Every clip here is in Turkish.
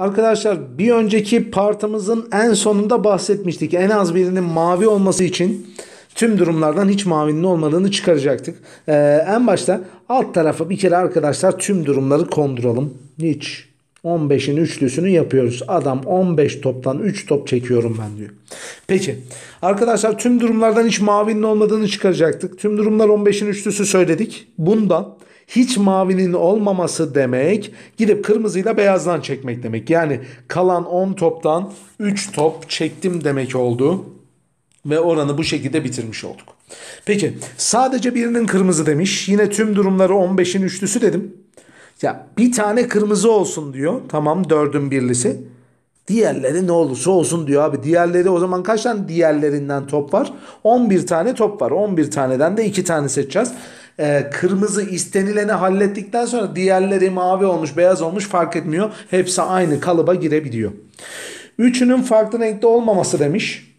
Arkadaşlar bir önceki partımızın en sonunda bahsetmiştik. En az birinin mavi olması için tüm durumlardan hiç mavinin olmadığını çıkaracaktık. Ee, en başta alt tarafa bir kere arkadaşlar tüm durumları konduralım. Hiç 15'in üçlüsünü yapıyoruz. Adam 15 toptan 3 top çekiyorum ben diyor. Peki arkadaşlar tüm durumlardan hiç mavinin olmadığını çıkaracaktık. Tüm durumlar 15'in üçlüsü söyledik. Bundan hiç mavinin olmaması demek gidip kırmızıyla beyazdan çekmek demek. Yani kalan 10 toptan 3 top çektim demek oldu. Ve oranı bu şekilde bitirmiş olduk. Peki sadece birinin kırmızı demiş. Yine tüm durumları 15'in üçlüsü dedim. Ya bir tane kırmızı olsun diyor. Tamam dördün birlisi. Diğerleri ne olursa olsun diyor abi. Diğerleri o zaman kaç tane diğerlerinden top var? 11 tane top var. 11 taneden de 2 tane seçeceğiz e, kırmızı istenileni hallettikten sonra diğerleri mavi olmuş beyaz olmuş fark etmiyor. Hepsi aynı kalıba girebiliyor. Üçünün farklı renkte olmaması demiş.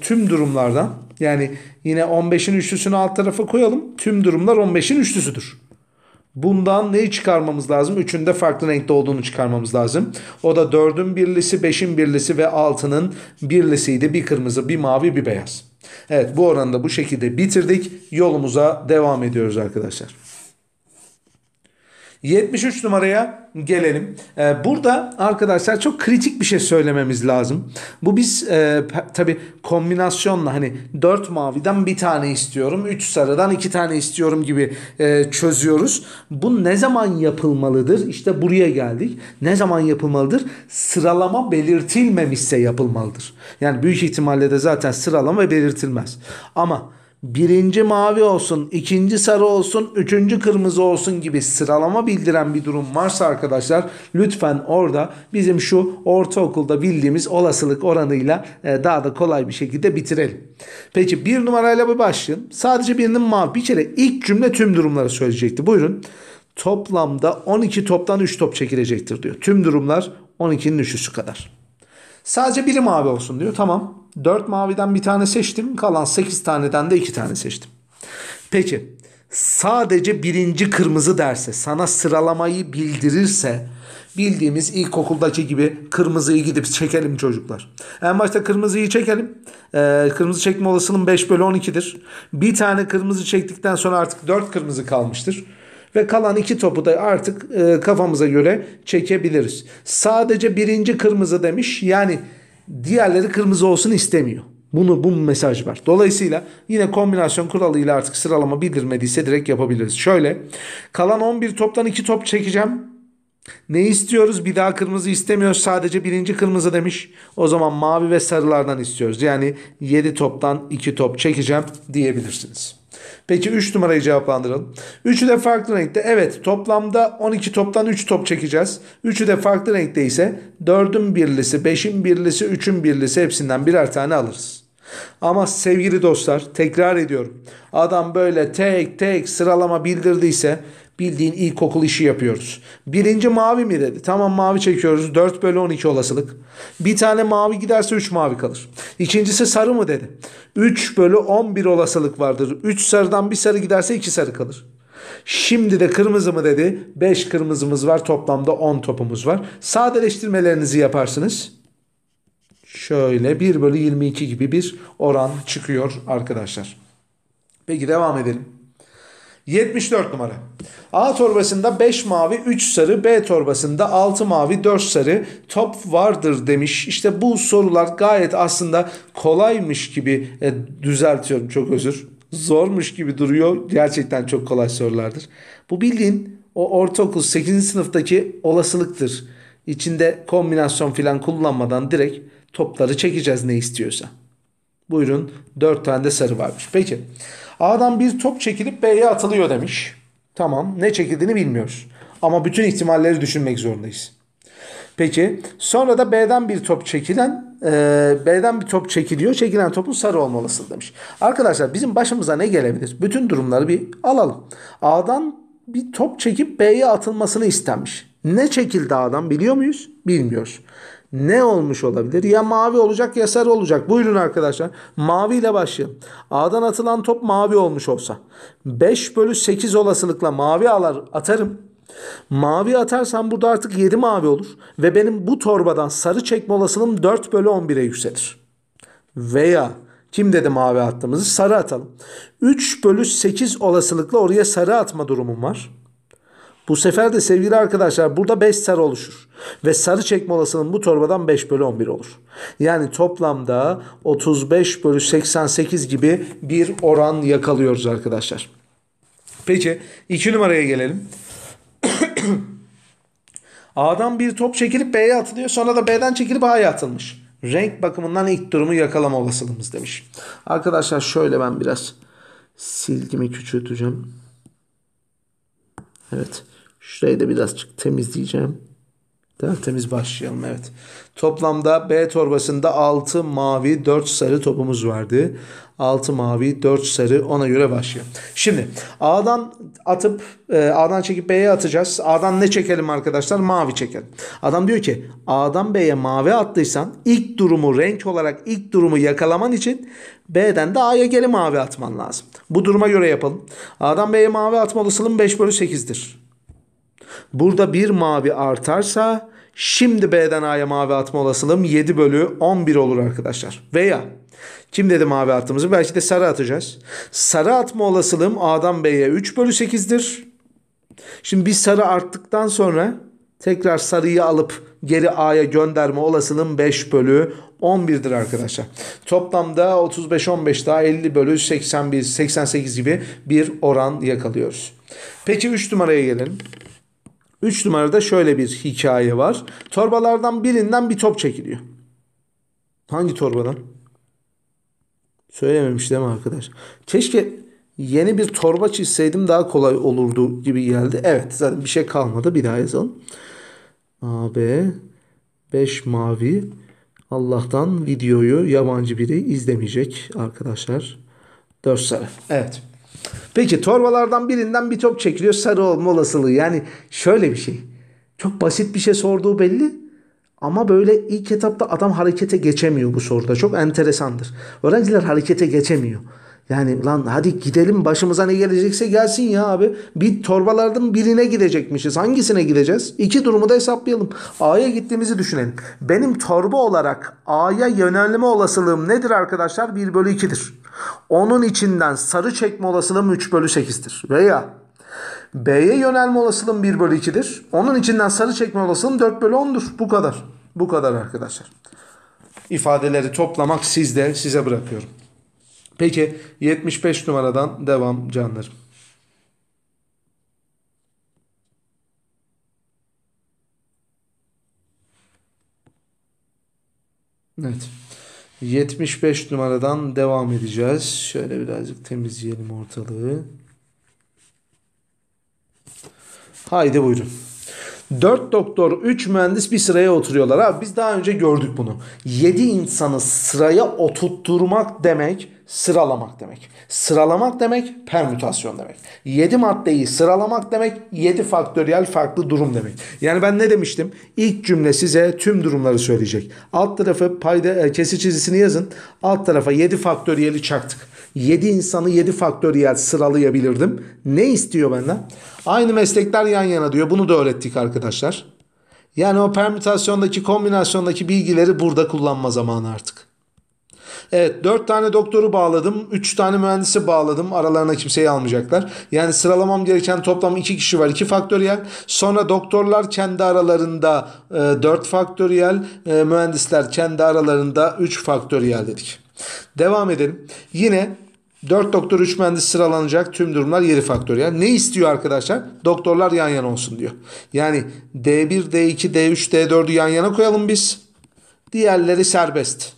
Tüm durumlardan yani yine 15'in üçlüsünü alt tarafa koyalım. Tüm durumlar 15'in üçlüsüdür. Bundan neyi çıkarmamız lazım? Üçünde farklı renkte olduğunu çıkarmamız lazım. O da dördün birlisi, beşin birlisi ve 6'nın birlisiydi. Bir kırmızı, bir mavi, bir beyaz. Evet bu oranda bu şekilde bitirdik. Yolumuza devam ediyoruz arkadaşlar. 73 numaraya gelelim. Ee, burada arkadaşlar çok kritik bir şey söylememiz lazım. Bu biz e, tabi kombinasyonla hani 4 maviden bir tane istiyorum, 3 sarıdan 2 tane istiyorum gibi e, çözüyoruz. Bu ne zaman yapılmalıdır? İşte buraya geldik. Ne zaman yapılmalıdır? Sıralama belirtilmemişse yapılmalıdır. Yani büyük ihtimalle de zaten sıralama belirtilmez. Ama birinci mavi olsun, ikinci sarı olsun, üçüncü kırmızı olsun gibi sıralama bildiren bir durum varsa arkadaşlar lütfen orada bizim şu ortaokulda bildiğimiz olasılık oranıyla e, daha da kolay bir şekilde bitirelim. Peki bir numarayla bir başlayın. Sadece birinin mavi. Bir kere ilk cümle tüm durumları söyleyecekti. Buyurun. Toplamda 12 toptan 3 top çekilecektir diyor. Tüm durumlar 12'nin 3'üsü kadar. Sadece biri mavi olsun diyor. Tamam. 4 maviden bir tane seçtim. Kalan 8 taneden de 2 tane seçtim. Peki sadece birinci kırmızı derse sana sıralamayı bildirirse bildiğimiz ilkokuldaki gibi kırmızıyı gidip çekelim çocuklar. En başta kırmızıyı çekelim. Ee, kırmızı çekme olasılığın 5 bölü 12'dir. Bir tane kırmızı çektikten sonra artık 4 kırmızı kalmıştır. Ve kalan iki topu da artık e, kafamıza göre çekebiliriz. Sadece birinci kırmızı demiş. Yani diğerleri kırmızı olsun istemiyor. Bunu bu mesaj var. Dolayısıyla yine kombinasyon kuralıyla artık sıralama bildirmediyse direkt yapabiliriz. Şöyle kalan 11 toptan 2 top çekeceğim. Ne istiyoruz? Bir daha kırmızı istemiyoruz. Sadece birinci kırmızı demiş. O zaman mavi ve sarılardan istiyoruz. Yani 7 toptan 2 top çekeceğim diyebilirsiniz. Peki 3 numarayı cevaplandıralım. 3'ü de farklı renkte. Evet toplamda 12 toptan 3 top çekeceğiz. 3'ü de farklı renkte ise 4'ün birlisi, 5'in birlisi, 3'ün birlisi hepsinden birer tane alırız. Ama sevgili dostlar tekrar ediyorum. Adam böyle tek tek sıralama bildirdiyse Bildiğin ilkokul işi yapıyoruz. Birinci mavi mi dedi. Tamam mavi çekiyoruz. 4 bölü 12 olasılık. Bir tane mavi giderse 3 mavi kalır. İkincisi sarı mı dedi. 3 bölü 11 olasılık vardır. 3 sarıdan bir sarı giderse 2 sarı kalır. Şimdi de kırmızı mı dedi. 5 kırmızımız var. Toplamda 10 topumuz var. Sadeleştirmelerinizi yaparsınız. Şöyle 1 bölü 22 gibi bir oran çıkıyor arkadaşlar. Peki devam edelim. 74 numara. A torbasında 5 mavi 3 sarı B torbasında 6 mavi 4 sarı top vardır demiş. İşte bu sorular gayet aslında kolaymış gibi e, düzeltiyorum çok özür. Zormuş gibi duruyor gerçekten çok kolay sorulardır. Bu bildiğin o ortaokul 8. sınıftaki olasılıktır. İçinde kombinasyon filan kullanmadan direkt topları çekeceğiz ne istiyorsa. Buyurun 4 tane de sarı varmış. Peki A'dan bir top çekilip B'ye atılıyor demiş. Tamam ne çekildiğini bilmiyoruz. Ama bütün ihtimalleri düşünmek zorundayız. Peki sonra da B'den bir top çekilen e, B'den bir top çekiliyor. Çekilen topun sarı olmalısın demiş. Arkadaşlar bizim başımıza ne gelebilir? Bütün durumları bir alalım. A'dan bir top çekip B'ye atılmasını istenmiş. Ne çekildi A'dan biliyor muyuz? Bilmiyoruz ne olmuş olabilir? Ya mavi olacak ya sarı olacak. Buyurun arkadaşlar. Mavi ile başlayalım. A'dan atılan top mavi olmuş olsa. 5 bölü 8 olasılıkla mavi alar, atarım. Mavi atarsam burada artık 7 mavi olur. Ve benim bu torbadan sarı çekme olasılığım 4 bölü 11'e yükselir. Veya kim dedi mavi attığımızı sarı atalım. 3 bölü 8 olasılıkla oraya sarı atma durumum var. Bu sefer de sevgili arkadaşlar burada 5 sarı oluşur. Ve sarı çekme olasılığın bu torbadan 5 bölü 11 olur. Yani toplamda 35 bölü 88 gibi bir oran yakalıyoruz arkadaşlar. Peki 2 numaraya gelelim. A'dan bir top çekilip B'ye atılıyor. Sonra da B'den çekilip A'ya atılmış. Renk bakımından ilk durumu yakalama olasılığımız demiş. Arkadaşlar şöyle ben biraz silgimi küçülteceğim. Evet. Şurayı da birazcık temizleyeceğim. Daha temiz başlayalım evet. Toplamda B torbasında 6 mavi 4 sarı topumuz vardı. 6 mavi 4 sarı ona göre başlayalım. Şimdi A'dan atıp e, A'dan çekip B'ye atacağız. A'dan ne çekelim arkadaşlar? Mavi çekelim. Adam diyor ki A'dan B'ye mavi attıysan ilk durumu renk olarak ilk durumu yakalaman için B'den de A'ya geri mavi atman lazım. Bu duruma göre yapalım. A'dan B'ye mavi atma olasılığın 5 bölü 8'dir. Burada bir mavi artarsa şimdi B'den A'ya mavi atma olasılığım 7 bölü 11 olur arkadaşlar. Veya kim dedi mavi attığımızı? Belki de sarı atacağız. Sarı atma olasılığım A'dan B'ye 3 bölü 8'dir. Şimdi bir sarı arttıktan sonra tekrar sarıyı alıp geri A'ya gönderme olasılığım 5 bölü 11'dir arkadaşlar. Toplamda 35-15 daha 50 bölü 81, 88 gibi bir oran yakalıyoruz. Peki 3 numaraya gelelim. 3 numarada şöyle bir hikaye var. Torbalardan birinden bir top çekiliyor. Hangi torbadan? Söylememiş değil mi arkadaş? Keşke yeni bir torba çizseydim daha kolay olurdu gibi geldi. Evet zaten bir şey kalmadı. Bir daha yazalım. A, B, 5 mavi. Allah'tan videoyu yabancı biri izlemeyecek arkadaşlar. 4 sarı. Evet. Peki torbalardan birinden bir top çekiliyor sarı olma olasılığı. Yani şöyle bir şey. Çok basit bir şey sorduğu belli. Ama böyle ilk etapta adam harekete geçemiyor bu soruda. Çok enteresandır. Öğrenciler harekete geçemiyor. Yani lan hadi gidelim başımıza ne gelecekse gelsin ya abi. Bir torbalardan birine gidecekmişiz. Hangisine gideceğiz? İki durumu da hesaplayalım. A'ya gittiğimizi düşünelim. Benim torba olarak A'ya yönelme olasılığım nedir arkadaşlar? 1 bölü 2'dir. Onun içinden sarı çekme olasılığım 3 bölü 8'dir. Veya B'ye yönelme olasılığım 1 bölü 2'dir. Onun içinden sarı çekme olasılığım 4 bölü 10'dur. Bu kadar. Bu kadar arkadaşlar. İfadeleri toplamak sizde, size bırakıyorum. Peki 75 numaradan devam canlarım. Evet. 75 numaradan devam edeceğiz. Şöyle birazcık temizleyelim ortalığı. Haydi buyurun. 4 doktor, 3 mühendis bir sıraya oturuyorlar. Abi biz daha önce gördük bunu. 7 insanı sıraya oturtturmak demek sıralamak demek. Sıralamak demek permütasyon demek. 7 maddeyi sıralamak demek 7 faktöriyel farklı durum demek. Yani ben ne demiştim? İlk cümle size tüm durumları söyleyecek. Alt tarafı payda e, kesi çizgisini yazın. Alt tarafa 7 faktöriyeli çaktık. 7 insanı 7 faktöriyel sıralayabilirdim. Ne istiyor benden? Aynı meslekler yan yana diyor. Bunu da öğrettik arkadaşlar. Yani o permütasyondaki kombinasyondaki bilgileri burada kullanma zamanı artık. Evet 4 tane doktoru bağladım. 3 tane mühendisi bağladım. Aralarına kimseyi almayacaklar. Yani sıralamam gereken toplam 2 kişi var. 2 faktöriyel. Sonra doktorlar kendi aralarında 4 e, faktöriyel. E, mühendisler kendi aralarında 3 faktöriyel dedik. Devam edelim. Yine 4 doktor 3 mühendis sıralanacak tüm durumlar yeri faktöriyel. Ne istiyor arkadaşlar? Doktorlar yan yana olsun diyor. Yani D1, D2, D3, D4'ü yan yana koyalım biz. Diğerleri serbest.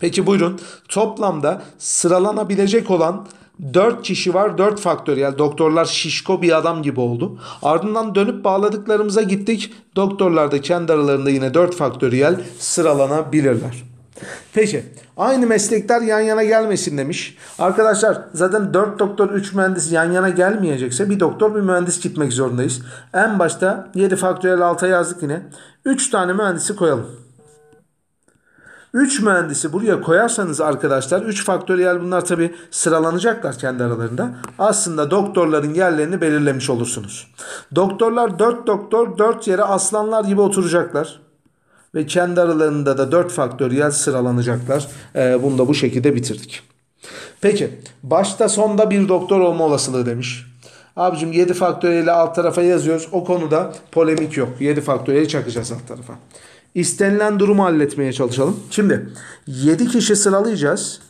Peki buyurun toplamda sıralanabilecek olan 4 kişi var 4 faktöriyel. Doktorlar şişko bir adam gibi oldu. Ardından dönüp bağladıklarımıza gittik. Doktorlar da kendi aralarında yine 4 faktöriyel sıralanabilirler. Peki Aynı meslekler yan yana gelmesin demiş. Arkadaşlar zaten 4 doktor 3 mühendis yan yana gelmeyecekse bir doktor bir mühendis gitmek zorundayız. En başta 7 faktörel alta yazdık yine. 3 tane mühendisi koyalım. 3 mühendisi buraya koyarsanız arkadaşlar 3 faktöriyel bunlar tabi sıralanacaklar kendi aralarında. Aslında doktorların yerlerini belirlemiş olursunuz. Doktorlar 4 doktor 4 yere aslanlar gibi oturacaklar ve kendi aralarında da 4 faktöriyel sıralanacaklar. E, bunu da bu şekilde bitirdik. Peki başta sonda bir doktor olma olasılığı demiş. Abicim 7 faktöriyeli alt tarafa yazıyoruz. O konuda polemik yok. 7 faktöriyeli çakacağız alt tarafa. İstenilen durumu halletmeye çalışalım. Şimdi 7 kişi sıralayacağız.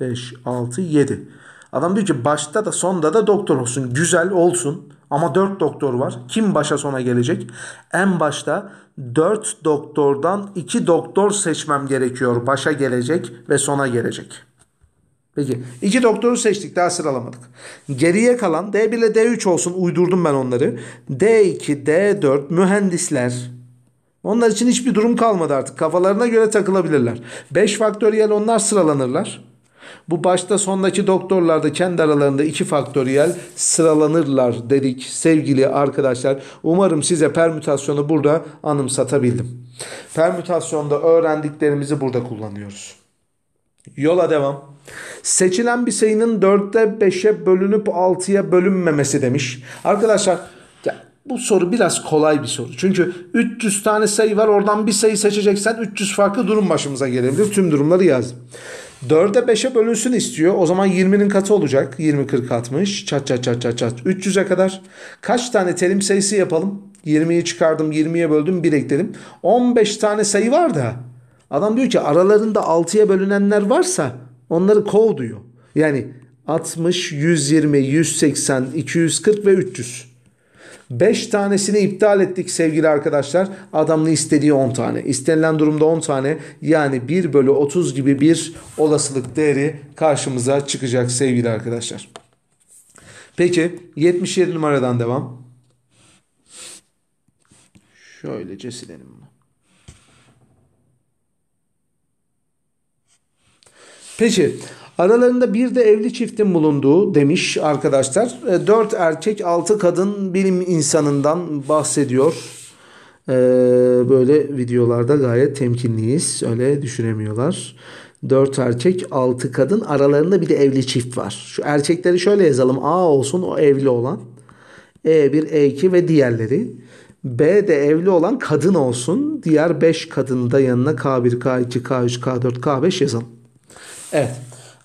5, 6, 7. Adam diyor ki başta da sonda da doktor olsun. Güzel olsun. Ama 4 doktor var. Kim başa sona gelecek? En başta 4 doktordan 2 doktor seçmem gerekiyor. Başa gelecek ve sona gelecek. Peki 2 doktoru seçtik daha sıralamadık. Geriye kalan D1 ile D3 olsun uydurdum ben onları. D2, D4 mühendisler. Onlar için hiçbir durum kalmadı artık. Kafalarına göre takılabilirler. 5 faktöriyel onlar sıralanırlar. Bu başta sondaki doktorlarda kendi aralarında iki faktöriyel sıralanırlar dedik sevgili arkadaşlar. Umarım size permütasyonu burada anımsatabildim. Permütasyonda öğrendiklerimizi burada kullanıyoruz. Yola devam. Seçilen bir sayının 4'te 5'e bölünüp 6'ya bölünmemesi demiş. Arkadaşlar bu soru biraz kolay bir soru. Çünkü 300 tane sayı var oradan bir sayı seçeceksen 300 farklı durum başımıza gelebilir. Tüm durumları yazdım. 4'e 5'e bölünsün istiyor. O zaman 20'nin katı olacak. 20, 40, 60. Çat çat çat çat çat. 300'e kadar. Kaç tane terim sayısı yapalım? 20'yi çıkardım, 20'ye böldüm, 1 ekledim. 15 tane sayı var da. Adam diyor ki aralarında 6'ya bölünenler varsa onları kov diyor. Yani 60, 120, 180, 240 ve 300. 5 tanesini iptal ettik sevgili arkadaşlar. Adamın istediği 10 tane. İstenilen durumda 10 tane yani 1 bölü 30 gibi bir olasılık değeri karşımıza çıkacak sevgili arkadaşlar. Peki 77 numaradan devam. Şöylece silelim Peki Aralarında bir de evli çiftin bulunduğu demiş arkadaşlar. E, dört erkek altı kadın bilim insanından bahsediyor. E, böyle videolarda gayet temkinliyiz. Öyle düşünemiyorlar. Dört erkek altı kadın aralarında bir de evli çift var. Şu erkekleri şöyle yazalım. A olsun o evli olan. E1, E2 ve diğerleri. B de evli olan kadın olsun. Diğer 5 kadını da yanına K1, K2, K3, K4, K5 yazalım. Evet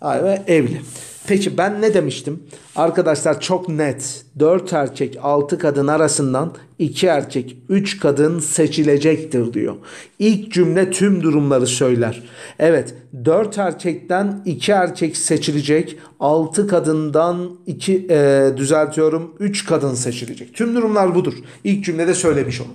ve evli. Peki ben ne demiştim? Arkadaşlar çok net. 4 erkek 6 kadın arasından 2 erkek 3 kadın seçilecektir diyor. İlk cümle tüm durumları söyler. Evet 4 erkekten 2 erkek seçilecek. 6 kadından 2 e, düzeltiyorum 3 kadın seçilecek. Tüm durumlar budur. İlk cümlede söylemiş onu.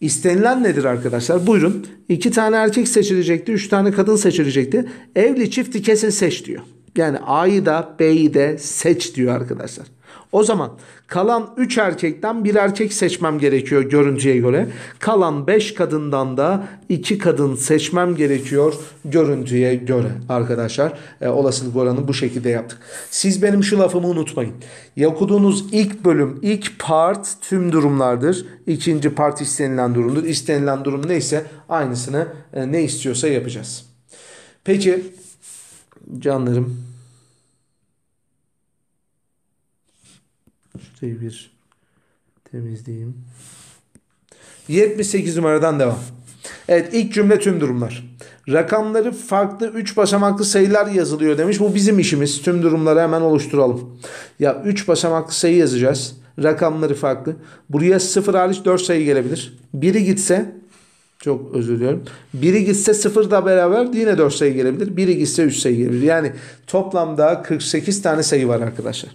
İstenilen nedir arkadaşlar? Buyurun. İki tane erkek seçilecekti. Üç tane kadın seçilecekti. Evli çifti kesin seç diyor. Yani A'yı da B'yi de seç diyor arkadaşlar. O zaman kalan 3 erkekten bir erkek seçmem gerekiyor görüntüye göre. Kalan 5 kadından da 2 kadın seçmem gerekiyor görüntüye göre arkadaşlar. E, olasılık oranı bu şekilde yaptık. Siz benim şu lafımı unutmayın. Okuduğunuz ilk bölüm, ilk part tüm durumlardır. İkinci part istenilen durumdur. İstenilen durum neyse aynısını e, ne istiyorsa yapacağız. Peki canlarım Şurayı bir temizleyeyim. 78 numaradan devam. Evet ilk cümle tüm durumlar. Rakamları farklı 3 basamaklı sayılar yazılıyor demiş. Bu bizim işimiz. Tüm durumları hemen oluşturalım. Ya 3 basamaklı sayı yazacağız. Rakamları farklı. Buraya 0 hariç 4 sayı gelebilir. Biri gitse çok özür diliyorum. Biri gitse 0 da beraber yine 4 sayı gelebilir. Biri gitse 3 sayı gelebilir. Yani toplamda 48 tane sayı var arkadaşlar.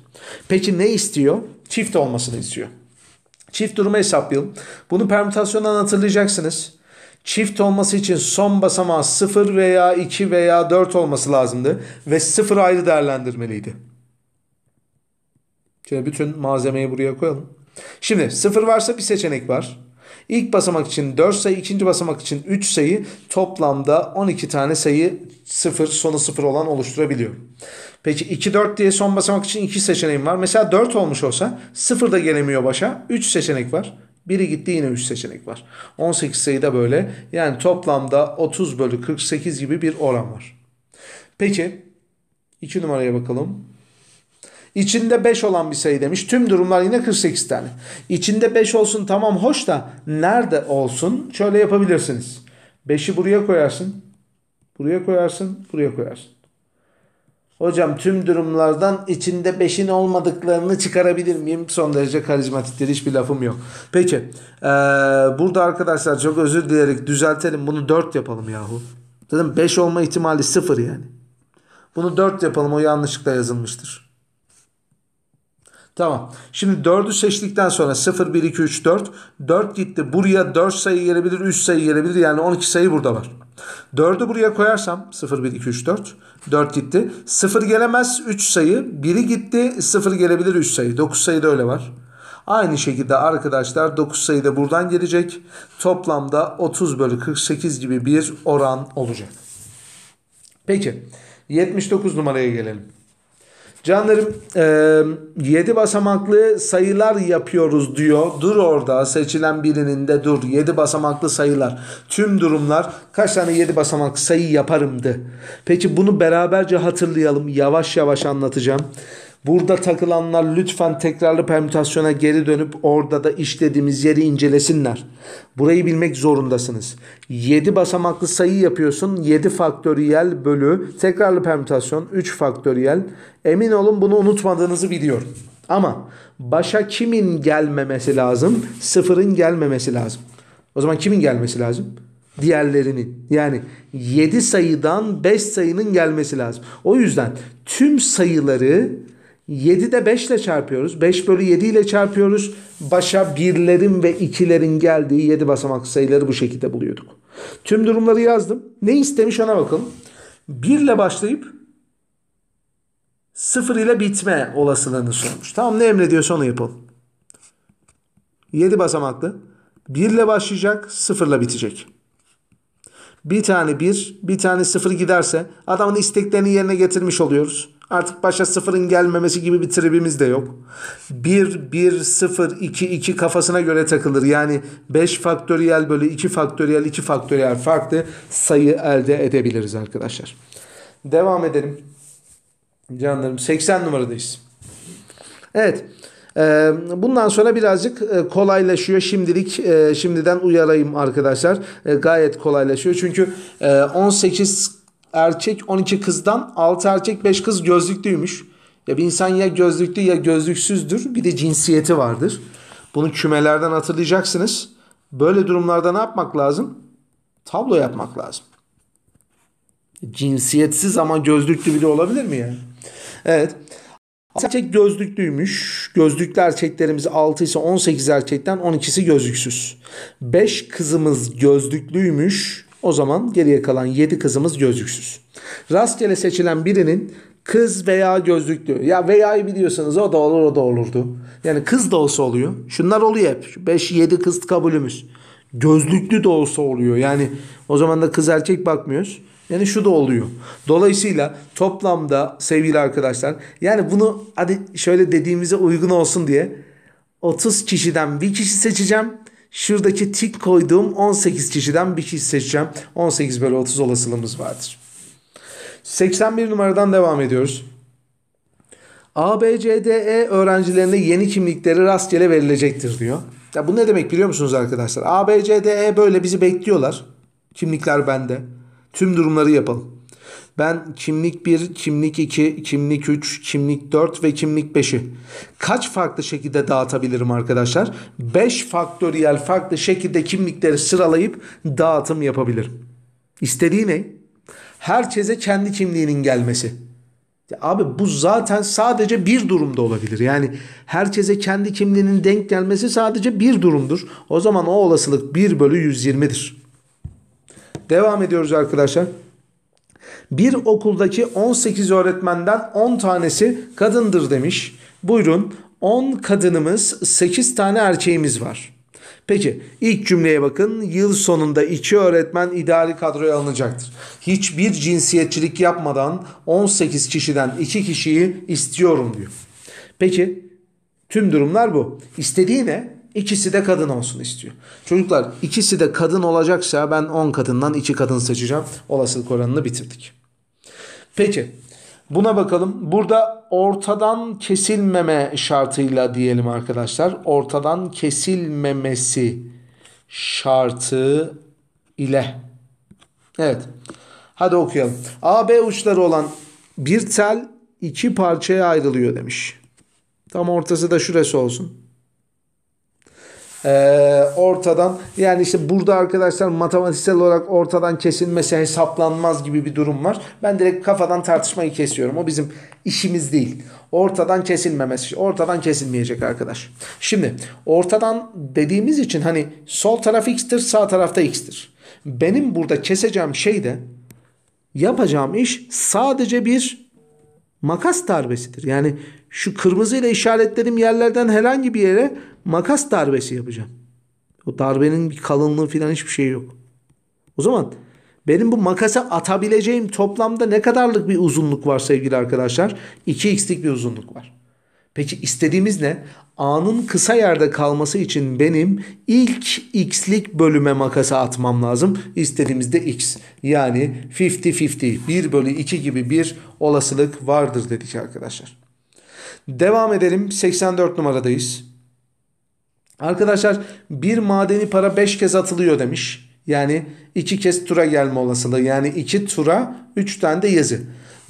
Peki ne istiyor? Çift olmasını istiyor. Çift durumu hesaplayalım. Bunu permütasyondan hatırlayacaksınız. Çift olması için son basamağı 0 veya 2 veya 4 olması lazımdı. Ve 0 ayrı değerlendirmeliydi. Şimdi bütün malzemeyi buraya koyalım. Şimdi 0 varsa bir seçenek var. İlk basamak için 4 sayı, ikinci basamak için 3 sayı toplamda 12 tane sayı 0 sonu 0 olan oluşturabiliyor. Peki 2 4 diye son basamak için 2 seçeneğim var. Mesela 4 olmuş olsa 0 da gelemiyor başa. 3 seçenek var. Biri gitti yine 3 seçenek var. 18 da böyle. Yani toplamda 30 bölü 48 gibi bir oran var. Peki 2 numaraya bakalım. İçinde 5 olan bir sayı demiş. Tüm durumlar yine 48 tane. İçinde 5 olsun tamam hoş da nerede olsun? Şöyle yapabilirsiniz. 5'i buraya koyarsın. Buraya koyarsın. Buraya koyarsın. Hocam tüm durumlardan içinde 5'in olmadıklarını çıkarabilir miyim? Son derece karizmatiktir. Hiçbir lafım yok. Peki. Ee, burada arkadaşlar çok özür dileyerek düzeltelim. Bunu 4 yapalım yahu. Zaten 5 olma ihtimali 0 yani. Bunu 4 yapalım. O yanlışlıkla yazılmıştır. Tamam. Şimdi 4'ü seçtikten sonra 0, 1, 2, 3, 4. 4 gitti. Buraya 4 sayı gelebilir, 3 sayı gelebilir. Yani 12 sayı burada var. 4'ü buraya koyarsam 0, 1, 2, 3, 4. 4 gitti. 0 gelemez 3 sayı. 1'i gitti. 0 gelebilir 3 sayı. 9 sayı da öyle var. Aynı şekilde arkadaşlar 9 sayı da buradan gelecek. Toplamda 30 bölü 48 gibi bir oran olacak. Peki 79 numaraya gelelim. Canlarım e, 7 basamaklı sayılar yapıyoruz diyor. Dur orada seçilen birinin de dur. 7 basamaklı sayılar. Tüm durumlar kaç tane 7 basamaklı sayı yaparımdı. Peki bunu beraberce hatırlayalım. Yavaş yavaş anlatacağım. Burada takılanlar lütfen tekrarlı permütasyona geri dönüp orada da işlediğimiz yeri incelesinler. Burayı bilmek zorundasınız. 7 basamaklı sayı yapıyorsun. 7 faktöriyel bölü tekrarlı permütasyon 3 faktöriyel. Emin olun bunu unutmadığınızı biliyorum. Ama başa kimin gelmemesi lazım? Sıfırın gelmemesi lazım. O zaman kimin gelmesi lazım? diğerlerinin yani 7 sayıdan 5 sayının gelmesi lazım. O yüzden tüm sayıları 7'de 5 ile çarpıyoruz. 5 bölü 7 ile çarpıyoruz. Başa birlerin ve ikilerin geldiği 7 basamak sayıları bu şekilde buluyorduk. Tüm durumları yazdım. Ne istemiş ona bakalım. 1 ile başlayıp 0 ile bitme olasılığını sormuş. Tamam ne emrediyorsa onu yapalım. 7 basamaklı. 1 ile başlayacak 0 ile bitecek. Bir tane 1 bir tane 0 giderse adamın isteklerini yerine getirmiş oluyoruz. Artık başa sıfırın gelmemesi gibi bir tribimiz de yok. 1, 1, 0, 2, 2 kafasına göre takılır. Yani 5 faktöriyel bölü 2 faktöriyel 2 faktöriyel farklı sayı elde edebiliriz arkadaşlar. Devam edelim. Canlarım 80 numaradayız. Evet. E, bundan sonra birazcık e, kolaylaşıyor şimdilik e, şimdiden uyarayım arkadaşlar gayet kolaylaşıyor çünkü 18 erkek 12 kızdan 6 erkek 5 kız gözlüklüymüş. Ya bir insan ya gözlüklü ya gözlüksüzdür bir de cinsiyeti vardır. Bunu kümelerden hatırlayacaksınız. Böyle durumlarda ne yapmak lazım? Tablo yapmak lazım. Cinsiyetsiz ama gözlüklü biri olabilir mi yani? Evet. Erkek gözlüklüymüş. Gözlüklü erkeklerimiz 6 ise 18 erkekten 12'si gözlüksüz. 5 kızımız gözlüklüymüş. O zaman geriye kalan 7 kızımız gözlüksüz. Rastgele seçilen birinin kız veya gözlüklü. Ya veya'yı biliyorsanız o da olur o da olurdu. Yani kız da olsa oluyor. Şunlar oluyor hep. 5-7 kız kabulümüz. Gözlüklü de olsa oluyor. Yani o zaman da kız erkek bakmıyoruz. Yani şu da oluyor. Dolayısıyla toplamda sevgili arkadaşlar yani bunu hadi şöyle dediğimize uygun olsun diye 30 kişiden bir kişi seçeceğim. Şuradaki tik koyduğum 18 kişiden bir kişi seçeceğim. 18 bölü 30 olasılığımız vardır. 81 numaradan devam ediyoruz. ABCDE öğrencilerine yeni kimlikleri rastgele verilecektir diyor. Ya bu ne demek biliyor musunuz arkadaşlar? ABCDE böyle bizi bekliyorlar. Kimlikler bende. Tüm durumları yapalım. Ben kimlik 1, kimlik 2, kimlik 3, kimlik 4 ve kimlik 5'i kaç farklı şekilde dağıtabilirim arkadaşlar? 5 faktöriyel farklı şekilde kimlikleri sıralayıp dağıtım yapabilirim. İstediği ne? Herkese kendi kimliğinin gelmesi. Ya abi bu zaten sadece bir durumda olabilir. Yani herkese kendi kimliğinin denk gelmesi sadece bir durumdur. O zaman o olasılık 1 bölü 120'dir. Devam ediyoruz arkadaşlar. Bir okuldaki 18 öğretmenden 10 tanesi kadındır demiş. Buyurun 10 kadınımız 8 tane erkeğimiz var. Peki ilk cümleye bakın. Yıl sonunda iki öğretmen idari kadroya alınacaktır. Hiçbir cinsiyetçilik yapmadan 18 kişiden 2 kişiyi istiyorum diyor. Peki tüm durumlar bu. İstediği ne? İkisi de kadın olsun istiyor. Çocuklar ikisi de kadın olacaksa ben 10 kadından 2 kadın seçeceğim. Olasılık oranını bitirdik. Peki buna bakalım. Burada ortadan kesilmeme şartıyla diyelim arkadaşlar. Ortadan kesilmemesi şartı ile. Evet. Hadi okuyalım. AB uçları olan bir tel iki parçaya ayrılıyor demiş. Tam ortası da şurası olsun e, ortadan yani işte burada arkadaşlar matematiksel olarak ortadan kesilmesi hesaplanmaz gibi bir durum var. Ben direkt kafadan tartışmayı kesiyorum. O bizim işimiz değil. Ortadan kesilmemesi. Ortadan kesilmeyecek arkadaş. Şimdi ortadan dediğimiz için hani sol taraf x'tir sağ tarafta x'tir. Benim burada keseceğim şey de yapacağım iş sadece bir makas darbesidir. Yani şu kırmızı ile işaretlediğim yerlerden herhangi bir yere makas darbesi yapacağım. O darbenin bir kalınlığı falan hiçbir şey yok. O zaman benim bu makasa atabileceğim toplamda ne kadarlık bir uzunluk var sevgili arkadaşlar? 2x'lik bir uzunluk var. Peki istediğimiz ne? A'nın kısa yerde kalması için benim ilk x'lik bölüme makası atmam lazım. İstediğimiz de x. Yani 50-50 1 bölü 2 gibi bir olasılık vardır dedik arkadaşlar. Devam edelim 84 numaradayız. Arkadaşlar bir madeni para 5 kez atılıyor demiş. Yani 2 kez tura gelme olasılığı yani 2 tura 3 tane de yazı.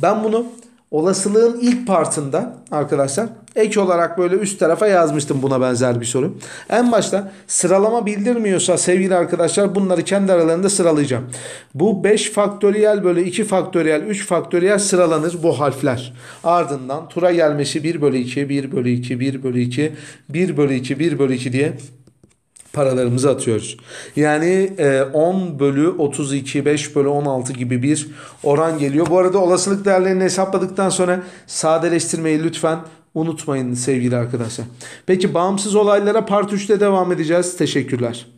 Ben bunu Olasılığın ilk partında arkadaşlar ek olarak böyle üst tarafa yazmıştım buna benzer bir soru. En başta sıralama bildirmiyorsa sevgili arkadaşlar bunları kendi aralarında sıralayacağım. Bu 5 faktöriyel böyle 2 faktöriyel 3 faktöriyel sıralanır bu harfler. Ardından tura gelmesi 1 bölü 2 1 bölü 2 1 bölü 2 1 bölü 2 1 bölü 2 diye paralarımızı atıyoruz. Yani 10 e, bölü 32, 5 bölü 16 gibi bir oran geliyor. Bu arada olasılık değerlerini hesapladıktan sonra sadeleştirmeyi lütfen unutmayın sevgili arkadaşlar. Peki bağımsız olaylara part 3'te devam edeceğiz. Teşekkürler.